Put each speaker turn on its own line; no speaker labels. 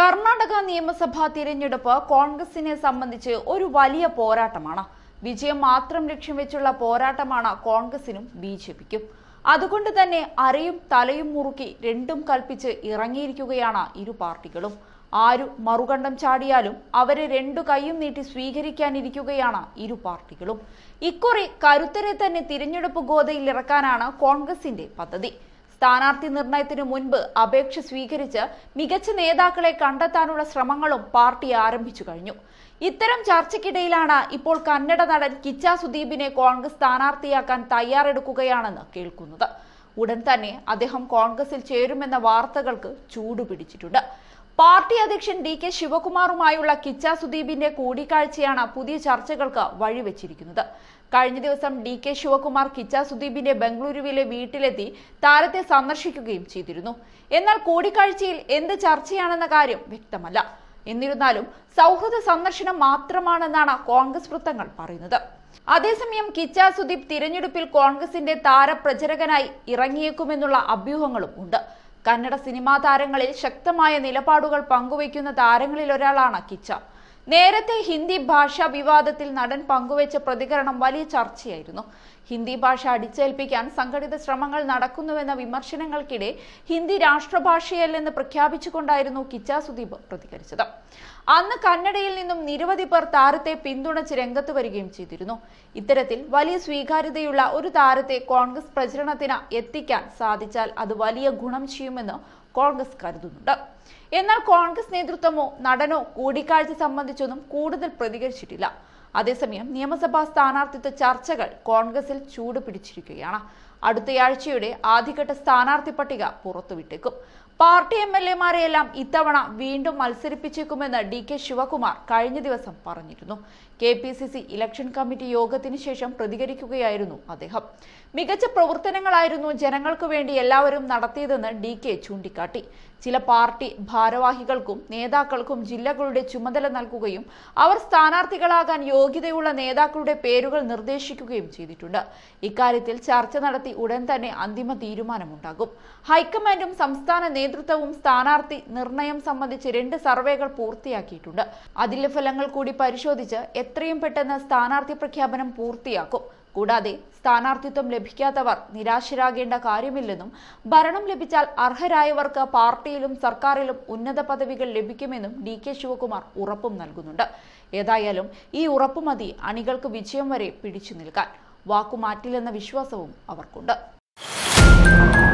കർണാടക നിയമസഭാ തിരഞ്ഞെടുപ്പ് കോൺഗ്രസിനെ സംബന്ധിച്ച് ഒരു വലിയ പോരാട്ടമാണ് വിജയം മാത്രം ലക്ഷ്യം വെച്ചുള്ള പോരാട്ടമാണ് കോൺഗ്രസിനും ബി ജെ പിക്കും അതുകൊണ്ട് തന്നെ അരയും തലയും മുറുക്കി രണ്ടും കൽപ്പിച്ച് ഇറങ്ങിയിരിക്കുകയാണ് ഇരു പാർട്ടികളും ആരും മറുകണ്ഠം ചാടിയാലും അവരെ രണ്ടു കൈയും നീട്ടി സ്വീകരിക്കാനിരിക്കുകയാണ് ഇരു പാർട്ടികളും ഇക്കുറി കരുത്തരെ തന്നെ തിരഞ്ഞെടുപ്പ് ഇറക്കാനാണ് കോൺഗ്രസിന്റെ പദ്ധതി സ്ഥാനാർത്ഥി നിർണയത്തിനു മുൻപ് അപേക്ഷ സ്വീകരിച്ച് മികച്ച നേതാക്കളെ കണ്ടെത്താനുള്ള ശ്രമങ്ങളും പാർട്ടി ആരംഭിച്ചു കഴിഞ്ഞു ഇത്തരം ചർച്ചയ്ക്കിടയിലാണ് ഇപ്പോൾ കന്നഡ നടൻ കിച്ച സുദീപിനെ കോൺഗ്രസ് സ്ഥാനാർത്ഥിയാക്കാൻ തയ്യാറെടുക്കുകയാണെന്ന് കേൾക്കുന്നത് ഉടൻ തന്നെ അദ്ദേഹം കോൺഗ്രസിൽ ചേരുമെന്ന വാർത്തകൾക്ക് ചൂടുപിടിച്ചിട്ടുണ്ട് പാർട്ടി അധ്യക്ഷൻ ഡി കെ ശിവകുമാറുമായുള്ള കിച്ച സുദീപിന്റെ കൂടിക്കാഴ്ചയാണ് പുതിയ ചർച്ചകൾക്ക് വഴിവെച്ചിരിക്കുന്നത് കഴിഞ്ഞ ദിവസം ഡി കെ ശിവകുമാർ കിച്ച സുദീപിന്റെ ബംഗളൂരുവിലെ വീട്ടിലെത്തി താരത്തെ സന്ദർശിക്കുകയും ചെയ്തിരുന്നു എന്നാൽ കൂടിക്കാഴ്ചയിൽ എന്ത് ചർച്ചയാണെന്ന കാര്യം വ്യക്തമല്ല എന്നിരുന്നാലും സൗഹൃദ സന്ദർശനം മാത്രമാണെന്നാണ് കോൺഗ്രസ് വൃത്തങ്ങൾ പറയുന്നത് അതേസമയം കിച്ച സുദീപ് തിരഞ്ഞെടുപ്പിൽ കോൺഗ്രസിന്റെ താരപ്രചരകനായി ഇറങ്ങിയേക്കുമെന്നുള്ള അഭ്യൂഹങ്ങളും ഉണ്ട് കന്നഡ സിനിമാ താരങ്ങളിൽ ശക്തമായ നിലപാടുകൾ പങ്കുവയ്ക്കുന്ന താരങ്ങളിൽ ഒരാളാണ് കിച്ച നേരത്തെ ഹിന്ദി ഭാഷാ വിവാദത്തിൽ നടൻ പങ്കുവച്ച പ്രതികരണം വലിയ ചർച്ചയായിരുന്നു ഹിന്ദി ഭാഷ അടിച്ചേൽപ്പിക്കാൻ സംഘടിത ശ്രമങ്ങൾ നടക്കുന്നുവെന്ന വിമർശനങ്ങൾക്കിടെ ഹിന്ദി രാഷ്ട്രഭാഷയല്ലെന്ന് പ്രഖ്യാപിച്ചുകൊണ്ടായിരുന്നു കിച്ച സുദീപ് പ്രതികരിച്ചത് അന്ന് കന്നഡയിൽ നിന്നും നിരവധി പേർ താരത്തെ പിന്തുണച്ച് രംഗത്ത് വരികയും ചെയ്തിരുന്നു ഇത്തരത്തിൽ വലിയ സ്വീകാര്യതയുള്ള ഒരു താരത്തെ കോൺഗ്രസ് പ്രചരണത്തിന് എത്തിക്കാൻ സാധിച്ചാൽ അത് വലിയ ഗുണം ചെയ്യുമെന്ന് കോൺഗ്രസ് കരുതുന്നുണ്ട് എന്നാൽ കോൺഗ്രസ് നേതൃത്വമോ നടനോ കൂടിക്കാഴ്ച സംബന്ധിച്ചൊന്നും കൂടുതൽ പ്രതികരിച്ചിട്ടില്ല അതേസമയം നിയമസഭാ സ്ഥാനാർത്ഥിത്വ ചർച്ചകൾ കോൺഗ്രസിൽ ചൂടുപിടിച്ചിരിക്കുകയാണ് അടുത്തയാഴ്ചയുടെ ആദ്യഘട്ട സ്ഥാനാർത്ഥി പട്ടിക പുറത്തുവിട്ടേക്കും പാർട്ടി എം എൽ എമാരെയെല്ലാം ഇത്തവണ വീണ്ടും മത്സരിപ്പിച്ചേക്കുമെന്ന് ഡി കെ ശിവകുമാർ കഴിഞ്ഞ ദിവസം പറഞ്ഞിരുന്നു K P C C election committee യോഗത്തിന് ശേഷം പ്രതികരിക്കുകയായിരുന്നു അദ്ദേഹം മികച്ച പ്രവർത്തനങ്ങളായിരുന്നു ജനങ്ങൾക്ക് വേണ്ടി എല്ലാവരും നടത്തിയതെന്ന് ഡി കെ ചൂണ്ടിക്കാട്ടി ചില പാർട്ടി ഭാരവാഹികൾക്കും നേതാക്കൾക്കും ജില്ലകളുടെ ചുമതല നൽകുകയും അവർ സ്ഥാനാർത്ഥികളാകാൻ യോഗ്യതയുള്ള നേതാക്കളുടെ പേരുകൾ നിർദ്ദേശിക്കുകയും ചെയ്തിട്ടുണ്ട് ഇക്കാര്യത്തിൽ ചർച്ച നടത്തി ഉടൻ തന്നെ അന്തിമ തീരുമാനമുണ്ടാകും ഹൈക്കമാൻഡും സംസ്ഥാന നേതൃത്വവും സ്ഥാനാർത്ഥി നിർണയം സംബന്ധിച്ച് രണ്ട് സർവേകൾ പൂർത്തിയാക്കിയിട്ടുണ്ട് അതിലെ ഫലങ്ങൾ കൂടി പരിശോധിച്ച് എത്രയും പെട്ടെന്ന് സ്ഥാനാർത്ഥി പ്രഖ്യാപനം പൂർത്തിയാക്കും കൂടാതെ സ്ഥാനാർത്ഥിത്വം ലഭിക്കാത്തവർ നിരാശരാകേണ്ട കാര്യമില്ലെന്നും ഭരണം ലഭിച്ചാൽ അർഹരായവർക്ക് പാർട്ടിയിലും സർക്കാരിലും ഉന്നത പദവികൾ ലഭിക്കുമെന്നും ഡി കെ ശിവകുമാർ ഉറപ്പും നൽകുന്നുണ്ട് ഏതായാലും ഈ ഉറപ്പ് മതി അണികൾക്ക് വിജയം വരെ പിടിച്ചു നിൽക്കാൻ വാക്കുമാറ്റില്ലെന്ന വിശ്വാസവും അവർക്കുണ്ട്